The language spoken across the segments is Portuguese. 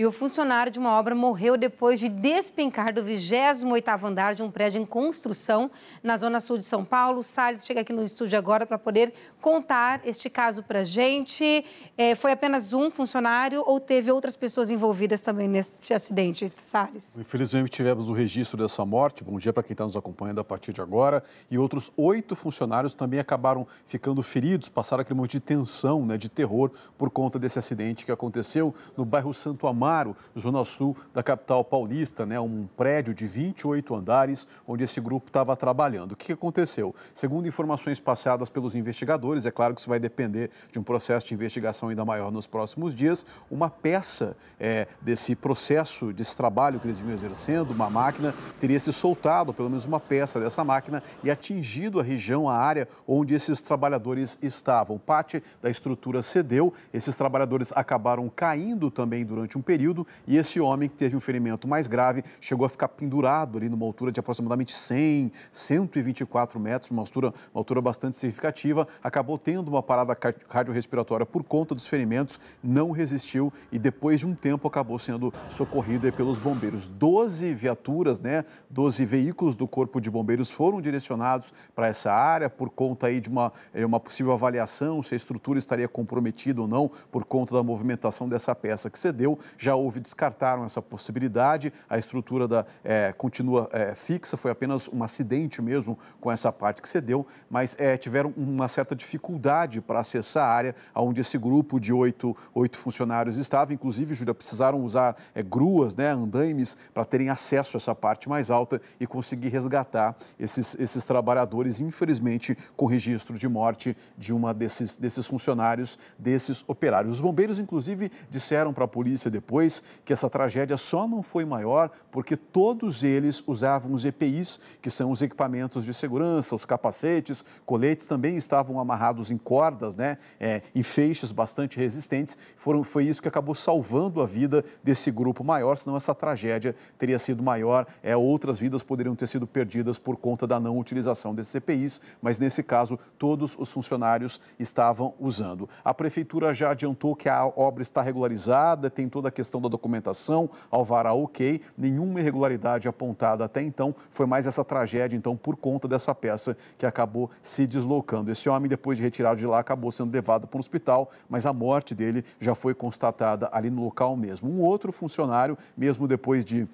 E o funcionário de uma obra morreu depois de despencar do 28º andar de um prédio em construção na zona sul de São Paulo. Salles chega aqui no estúdio agora para poder contar este caso para a gente. É, foi apenas um funcionário ou teve outras pessoas envolvidas também neste acidente, Salles? Infelizmente tivemos o registro dessa morte. Bom dia para quem está nos acompanhando a partir de agora. E outros oito funcionários também acabaram ficando feridos, passaram aquele momento de tensão, né, de terror por conta desse acidente que aconteceu no bairro Santo Amaro Amaro, zona sul da capital paulista, né, um prédio de 28 andares onde esse grupo estava trabalhando. O que aconteceu? Segundo informações passadas pelos investigadores, é claro que isso vai depender de um processo de investigação ainda maior nos próximos dias, uma peça é, desse processo, desse trabalho que eles vinham exercendo, uma máquina, teria se soltado, pelo menos uma peça dessa máquina, e atingido a região, a área onde esses trabalhadores estavam. Parte da estrutura cedeu, esses trabalhadores acabaram caindo também durante um período e esse homem que teve um ferimento mais grave chegou a ficar pendurado ali numa altura de aproximadamente 100, 124 metros, uma altura, uma altura bastante significativa, acabou tendo uma parada cardiorrespiratória por conta dos ferimentos, não resistiu e depois de um tempo acabou sendo socorrido pelos bombeiros. 12 viaturas, né, 12 veículos do Corpo de Bombeiros foram direcionados para essa área por conta aí de uma, eh, uma possível avaliação se a estrutura estaria comprometida ou não por conta da movimentação dessa peça que cedeu já houve, descartaram essa possibilidade, a estrutura da, é, continua é, fixa, foi apenas um acidente mesmo com essa parte que cedeu, mas é, tiveram uma certa dificuldade para acessar a área onde esse grupo de oito, oito funcionários estava, inclusive, Júlia, precisaram usar é, gruas, né, andaimes, para terem acesso a essa parte mais alta e conseguir resgatar esses, esses trabalhadores, infelizmente, com registro de morte de uma desses, desses funcionários, desses operários. Os bombeiros, inclusive, disseram para a polícia depois depois que essa tragédia só não foi maior porque todos eles usavam os EPIs, que são os equipamentos de segurança, os capacetes, coletes também estavam amarrados em cordas, né, é, em feixes bastante resistentes. Foram, foi isso que acabou salvando a vida desse grupo maior, senão essa tragédia teria sido maior. É, outras vidas poderiam ter sido perdidas por conta da não utilização desses EPIs, mas nesse caso todos os funcionários estavam usando. A prefeitura já adiantou que a obra está regularizada, tem toda a questão da documentação, alvará ok, nenhuma irregularidade apontada até então. Foi mais essa tragédia, então, por conta dessa peça que acabou se deslocando. Esse homem, depois de retirado de lá, acabou sendo levado para um hospital, mas a morte dele já foi constatada ali no local mesmo. Um outro funcionário, mesmo depois de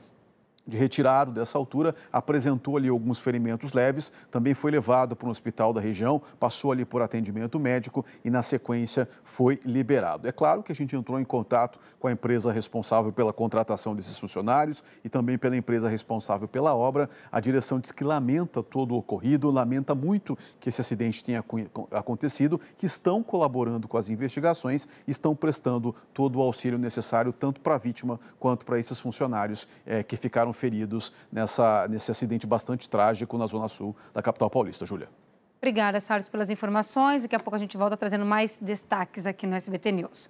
de retirado dessa altura, apresentou ali alguns ferimentos leves, também foi levado para um hospital da região, passou ali por atendimento médico e, na sequência, foi liberado. É claro que a gente entrou em contato com a empresa responsável pela contratação desses funcionários e também pela empresa responsável pela obra. A direção diz que lamenta todo o ocorrido, lamenta muito que esse acidente tenha acontecido, que estão colaborando com as investigações, estão prestando todo o auxílio necessário, tanto para a vítima quanto para esses funcionários é, que ficaram feridos nessa, nesse acidente bastante trágico na Zona Sul da capital paulista. Júlia. Obrigada, Salles, pelas informações. Daqui a pouco a gente volta trazendo mais destaques aqui no SBT News.